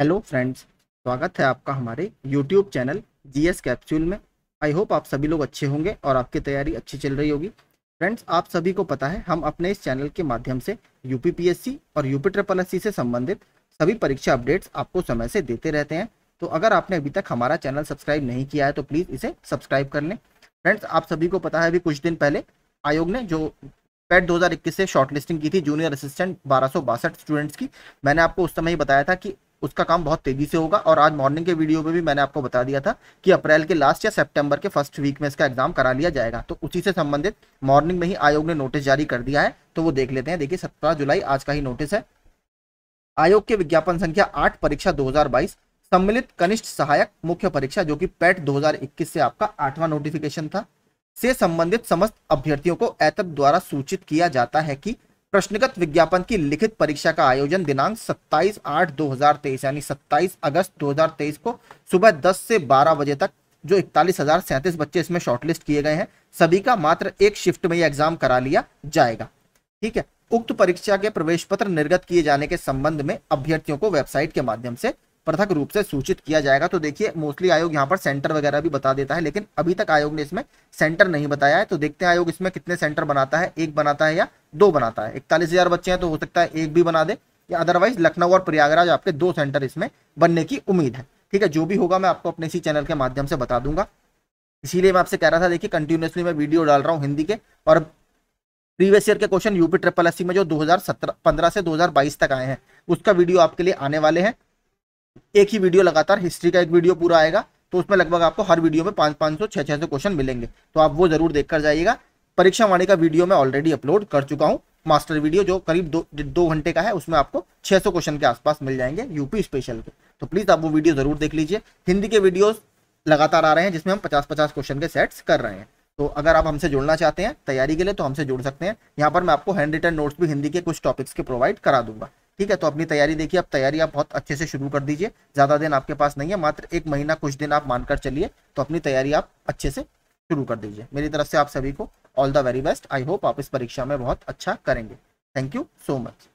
hello friends स्वागत है आपका हमारे यूट्यूब चैनल जीएस कैप्सूल में आई होप आप सभी लोग अच्छे होंगे और आपकी तैयारी अच्छी चल रही होगी फ्रेंड्स आप सभी को पता है हम अपने इस चैनल के माध्यम से यूपीपीएससी और यूपी ट्रिपल एस से संबंधित सभी परीक्षा अपडेट्स आपको समय से देते रहते हैं तो अगर आपने अभी तक हमारा चैनल सब्सक्राइब नहीं किया है तो प्लीज़ इसे सब्सक्राइब कर लें फ्रेंड्स आप सभी को पता है अभी कुछ दिन पहले आयोग ने जो पैट 2021 से शॉर्टलिस्टिंग की थी जूनियर असिस्टेंट बारह स्टूडेंट्स की मैंने आपको उस समय ही बताया था कि उसका काम बहुत तेजी से होगा और आज मॉर्निंग के वीडियो में भी मैंने आपको बता दिया था कि अप्रैल के लास्ट या सितंबर के फर्स्ट वीक में इसका एग्जाम करा लिया जाएगा तो उसी से संबंधित मॉर्निंग में ही आयोग ने नोटिस जारी कर दिया है तो वो देख लेते हैं देखिए सत्रह जुलाई आज का ही नोटिस है आयोग के विज्ञापन संख्या आठ परीक्षा 2022 सम्मिलित कनिष्ठ सहायक मुख्य परीक्षा जो कि पैट 2021 e से आपका आठवां नोटिफिकेशन था से संबंधित समस्त अभ्यर्थियों को एतद द्वारा सूचित किया जाता है कि प्रश्नगत विज्ञापन की लिखित परीक्षा का आयोजन दिनांक 27 आठ 2023 यानी 27 अगस्त 2023 को सुबह 10 से 12 बजे तक जो इकतालीस हजार सैंतीस बच्चे इसमें शॉर्टलिस्ट किए गए हैं सभी का मात्र एक शिफ्ट में यह एग्जाम करा लिया जाएगा ठीक है उक्त परीक्षा के प्रवेश पत्र निर्गत किए जाने के संबंध में अभ्यर्थियों को वेबसाइट के माध्यम से पृथक रूप से सूचित किया जाएगा तो देखिए मोस्टली आयोग यहाँ पर सेंटर वगैरह भी बता देता है लेकिन अभी तक आयोग ने इसमें सेंटर नहीं बताया है तो देखते हैं आयोग इसमें कितने सेंटर बनाता है एक बनाता है या दो बनाता है इकतालीस हज़ार बच्चे हैं तो हो सकता है एक भी बना दे या अदरवाइज लखनऊ और प्रयागराज आपके दो सेंटर इसमें बनने की उम्मीद है ठीक है जो भी होगा मैं आपको अपने इसी चैनल के माध्यम से बता दूंगा इसीलिए मैं आपसे कह रहा था देखिए कंटिन्यूसली मैं वीडियो डाल रहा हूँ हिंदी के और प्रीवियस ईयर के क्वेश्चन यूपी ट्रिपल एस में जो 2017 15 से 2022 तक आए हैं उसका वीडियो आपके लिए आने वाले हैं एक ही वीडियो लगातार हिस्ट्री का एक वीडियो पूरा आएगा तो उसमें लगभग आपको हर वीडियो में पाँच पाँच सौ छः छः सौ क्वेश्चन मिलेंगे तो आप वो जरूर देख कर जाइएगा परीक्षा वाणी का वीडियो मैं ऑलरेडी अपलोड कर चुका हूँ मास्टर वीडियो जो करीब दो दो घंटे का है उसमें आपको 600 क्वेश्चन के आसपास मिल जाएंगे यूपी स्पेशल के तो प्लीज़ आप वो वीडियो ज़रूर देख लीजिए हिंदी के वीडियोस लगातार आ रहे हैं जिसमें हम 50-50 क्वेश्चन के सेट्स कर रहे हैं तो अगर आप हमसे जुड़ना चाहते हैं तैयारी के लिए तो हमसे जुड़ सकते हैं यहाँ पर मैं आपको हैंड रिटर्न नोट्स भी हिंदी के कुछ टॉपिक्स के प्रोवाइड करा दूंगा ठीक है तो अपनी तैयारी देखिए आप तैयारी आप बहुत अच्छे से शुरू कर दीजिए ज़्यादा दिन आपके पास नहीं है मात्र एक महीना कुछ दिन आप मानकर चलिए तो अपनी तैयारी आप अच्छे से शुरू कर दीजिए मेरी तरफ से आप सभी को all the very best I hope आप इस परीक्षा में बहुत अच्छा करेंगे थैंक यू सो मच